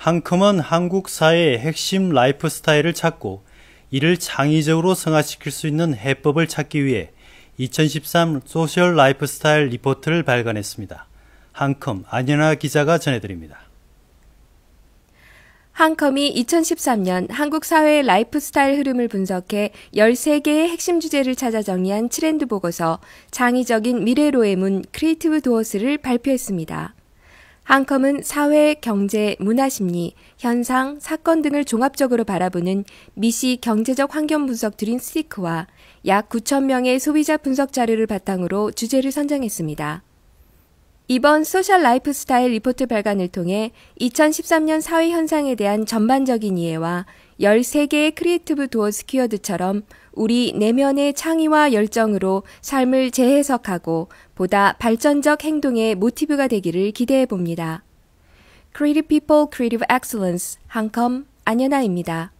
한컴은 한국 사회의 핵심 라이프 스타일을 찾고 이를 창의적으로 승화시킬 수 있는 해법을 찾기 위해 2013 소셜 라이프 스타일 리포트를 발간했습니다. 한컴 안연아 기자가 전해드립니다. 한컴이 2013년 한국 사회의 라이프스타일 흐름을 분석해 13개의 핵심 주제를 찾아 정리한 트렌드 보고서 창의적인 미래로의 문 크리에이티브 도어스를 발표했습니다. 한컴은 사회, 경제, 문화 심리, 현상, 사건 등을 종합적으로 바라보는 미시 경제적 환경 분석 드림스티크와 약 9천 명의 소비자 분석 자료를 바탕으로 주제를 선정했습니다. 이번 소셜 라이프 스타일 리포트 발간을 통해 2013년 사회 현상에 대한 전반적인 이해와 13개의 크리에이티브 도어스 키워드처럼 우리 내면의 창의와 열정으로 삶을 재해석하고 보다 발전적 행동의 모티브가 되기를 기대해 봅니다. Creative People, Creative Excellence, 한컴 안연아입니다.